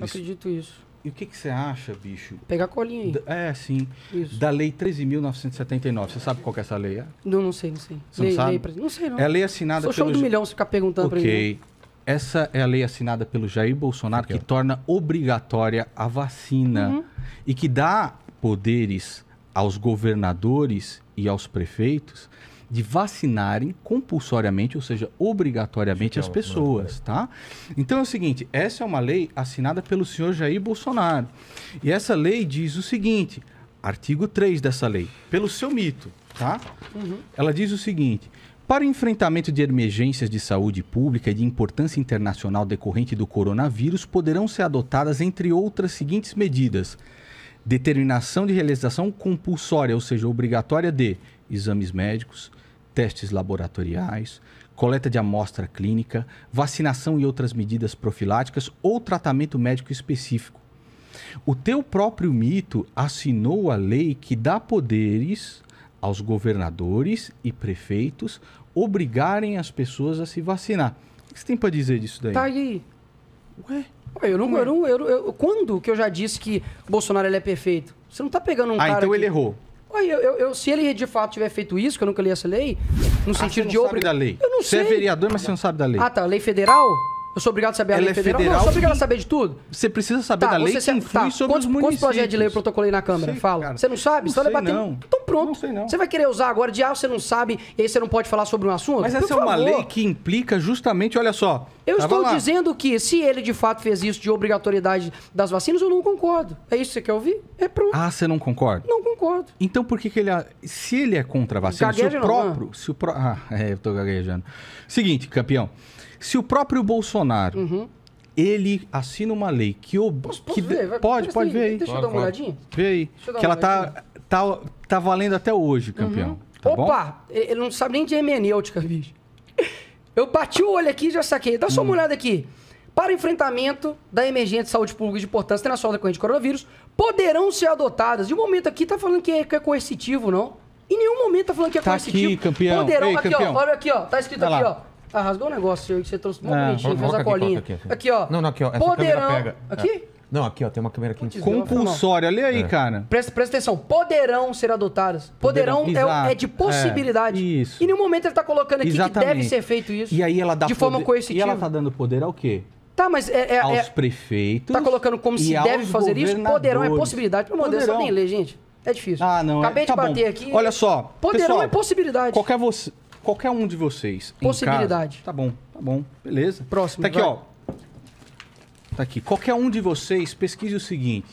Eu acredito isso. E o que, que você acha, bicho? Pegar colinha aí. É, sim. Isso. Da Lei 13.979. Você sabe qual que é essa lei? É? Não, não sei, não sei. Você lei, não sabe? Lei pra... Não sei, não. É a lei assinada Sou pelo... show do milhão se ficar perguntando okay. pra mim. Ok. Essa é a lei assinada pelo Jair Bolsonaro okay. que torna obrigatória a vacina uhum. e que dá poderes aos governadores e aos prefeitos de vacinarem compulsoriamente, ou seja, obrigatoriamente as então, pessoas, tá? Então é o seguinte, essa é uma lei assinada pelo senhor Jair Bolsonaro. E essa lei diz o seguinte, artigo 3 dessa lei, pelo seu mito, tá? Uhum. Ela diz o seguinte: para o enfrentamento de emergências de saúde pública e de importância internacional decorrente do coronavírus, poderão ser adotadas, entre outras, seguintes medidas: determinação de realização compulsória, ou seja, obrigatória de exames médicos, testes laboratoriais, coleta de amostra clínica, vacinação e outras medidas profiláticas ou tratamento médico específico. O teu próprio mito assinou a lei que dá poderes aos governadores e prefeitos obrigarem as pessoas a se vacinar. O que você tem para dizer disso daí? Tá aí. Ué? Eu não, é? eu não, eu, eu, quando que eu já disse que Bolsonaro ele é perfeito? Você não tá pegando um ah, cara. Ah, então que... ele errou eu, eu, eu, se ele de fato tiver feito isso, que eu nunca li essa lei, no ah, sentido de obrigar. da lei. Eu não você é sei. Você é vereador, mas você não sabe da lei. Ah, tá. Lei federal? Eu sou obrigado a saber a lei é federal? federal? Não, eu sou obrigado a saber de tudo. Você precisa saber tá, da lei que sabe, tá, influi tá, sobre quantos, os municípios. Quantos projetos de lei eu protocolei na Câmara? Sei, Fala. Cara. Você não sabe? Não então, sei, não. então pronto. Não sei, não. Você vai querer usar agora de ah, você não sabe e aí você não pode falar sobre um assunto? Mas essa Por é uma favor. lei que implica justamente, olha só. Eu estou lá. dizendo que se ele de fato fez isso de obrigatoriedade das vacinas, eu não concordo. É isso que você quer ouvir? É pronto. Ah, você não concorda? Não concordo. Então por que, que ele. Se ele é contra a vacina, se o próprio. Se o pro, ah, é, eu tô gaguejando. Seguinte, campeão. Se o próprio Bolsonaro. Uhum. Ele assina uma lei que. O, que pode, pode assim, ver aí. Deixa eu dar uma olhadinha. Vê aí. Que ela tá, tá, tá valendo até hoje, campeão. Uhum. Tá Opa! Bom? Ele não sabe nem de hermenêutica, bicho. Eu bati o olho aqui e já saquei. Dá só uma hum. olhada aqui para enfrentamento da emergência de saúde pública de importância internacional corrente de coronavírus poderão ser adotadas. E o momento aqui tá falando que é, que é coercitivo, não. Em nenhum momento tá falando que é tá coercitivo. Aqui, campeão. Poderão. Ei, aqui, campeão. ó. Olha aqui, ó. Tá escrito Vai aqui, lá. ó. Ah, rasgou o um negócio que você trouxe é, bonitinho, fez a colinha. Aqui, aqui, aqui. ó. Não, não, aqui, ó. Essa poderão. Pega. Aqui? É. Não, aqui, ó, tem uma câmera aqui. Putz, Compulsória, lê aí, é. cara. Presta, presta atenção. Poderão ser adotadas. Poderão, poderão é, é, de possibilidade. É, isso. E em nenhum momento ele tá colocando aqui Exatamente. que deve ser feito isso. E aí ela dá De poder... forma coercitiva. E ela tá dando poder ao quê? Tá, mas é. é aos é, prefeitos. Tá colocando como se deve fazer isso? Poderão é possibilidade. Pelo amor de Deus, só ler, gente. É difícil. Ah, não. É- Acabei é, tá de bater bom. aqui. Olha só. Poderão pessoal, é possibilidade. Qualquer, você, qualquer um de vocês. Possibilidade. Casa, tá bom, tá bom. Beleza. Próximo. Tá aqui, vai. ó. Tá aqui. Qualquer um de vocês pesquise o seguinte: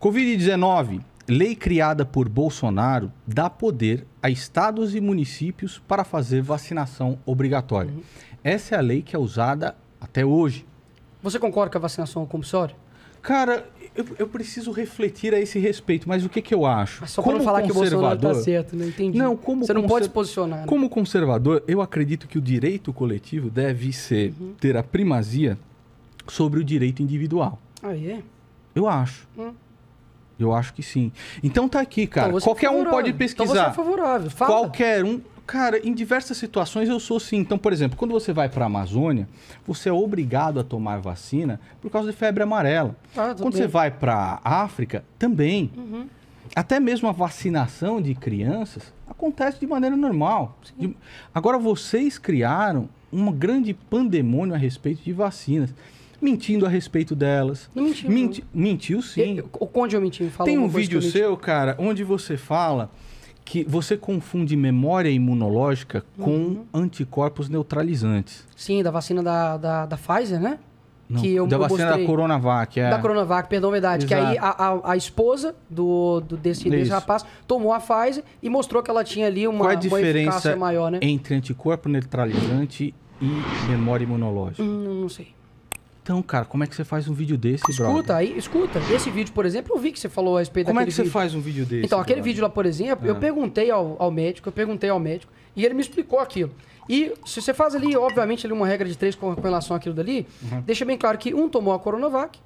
Covid-19, lei criada por Bolsonaro, dá poder a estados e municípios para fazer vacinação obrigatória. Uhum. Essa é a lei que é usada até hoje. Você concorda com a vacinação é compulsória? Cara, eu, eu, preciso refletir a esse respeito, mas o que, que eu acho? Mas ah, só como falar que o Bolsonaro tá certo, não né? entendi. Não, como Você não pode se posicionar. Né? Como conservador, eu acredito que o direito coletivo deve ser uhum. ter a primazia sobre o direito individual. Ah, é? Eu acho. Hum. Eu acho que sim. Então tá aqui, cara. Então é Qualquer um pode pesquisar. Então você é favorável. Fala. Qualquer um Cara, em diversas situações eu sou sim. Então, por exemplo, quando você vai para a Amazônia, você é obrigado a tomar vacina por causa de febre amarela. Ah, quando bem. você vai para a África, também. Uhum. Até mesmo a vacinação de crianças acontece de maneira normal. De... Agora, vocês criaram um grande pandemônio a respeito de vacinas mentindo a respeito delas. Não mentiu. Menti, mentiu sim. Eu, onde é eu menti? Tem um vídeo seu, cara, onde você fala que você confunde memória imunológica com uhum. anticorpos neutralizantes. Sim, da vacina da, da, da Pfizer, né? Não, que eu, da eu vacina mostrei. da Coronavac, é. Da Coronavac, perdão, é verdade. Exato. Que aí a, a, a, esposa do, do desse, desse, rapaz tomou a Pfizer e mostrou que ela tinha ali uma, Qual a diferença maior, né? Entre anticorpo neutralizante e memória imunológica. Hum, não sei. Então, cara, como é que você faz um vídeo desse, escuta, brother? Escuta, aí, escuta. Esse vídeo, por exemplo, eu vi que você falou a respeito como daquele é que vídeo. você faz um vídeo desse? Então, aquele brother? vídeo lá, por exemplo, eu ah. perguntei ao, ao médico, eu perguntei ao médico, e ele me explicou aquilo. E se você faz ali, obviamente, ali uma regra de três com, com relação àquilo dali, uhum. deixa bem claro que um tomou a Coronavac,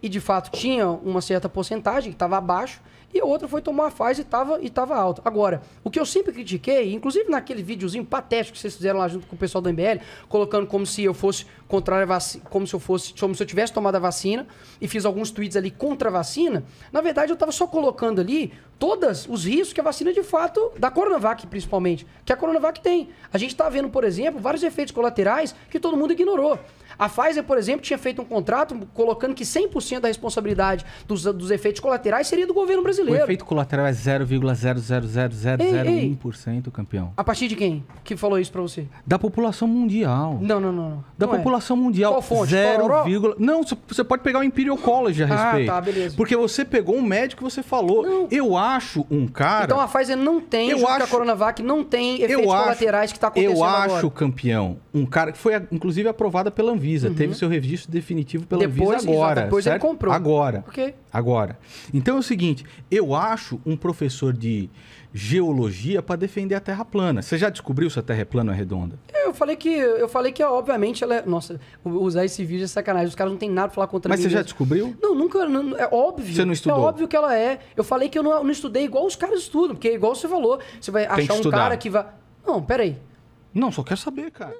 e de fato tinha uma certa porcentagem, que estava abaixo, e a outra foi tomar a Pfizer e tava, e tava alta. Agora, o que eu sempre critiquei, inclusive naquele videozinho patético que vocês fizeram lá junto com o pessoal do MBL, colocando como se eu fosse contrário vacina, como se eu fosse, como se eu tivesse tomado a vacina e fiz alguns tweets ali contra a vacina, na verdade eu tava só colocando ali todos os riscos que a vacina de fato, da Coronavac principalmente, que a Coronavac tem. A gente tá vendo, por exemplo, vários efeitos colaterais que todo mundo ignorou. A Pfizer, por exemplo, tinha feito um contrato colocando que 100% da responsabilidade dos, dos efeitos colaterais seria do governo brasileiro brasileiro. O efeito colateral é 0,00001%, campeão. A partir de quem que falou isso pra você? Da população mundial. Não, não, não. não. Da não é? população é. mundial. Qual fonte? 0, vírgula... Não, você pode pegar o Imperial College a respeito. Ah, tá, beleza. Porque você pegou um médico que você falou. Não. Eu acho um cara... Então a Pfizer não tem, eu acho... a Coronavac não tem efeitos eu acho... colaterais que tá acontecendo Eu acho, agora. campeão, um cara que foi, inclusive, aprovada pela Anvisa. Uhum. Teve seu registro definitivo pela depois, Anvisa agora. depois certo? ele comprou. Agora. quê? Agora. Então é o seguinte, eu acho um professor de geologia para defender a Terra plana. Você já descobriu se a Terra é plana ou é redonda? É, eu falei que, eu falei que obviamente, ela é... Nossa, usar esse vídeo é sacanagem. Os caras não têm nada para falar contra Mas mim. Mas você já né? descobriu? Não, nunca. Não, é óbvio. Você não é estudou? É óbvio que ela é. Eu falei que eu não, não estudei igual os caras estudam. Porque igual você falou, você vai tem achar um cara que vai... Não, peraí. Não, só quero saber, cara.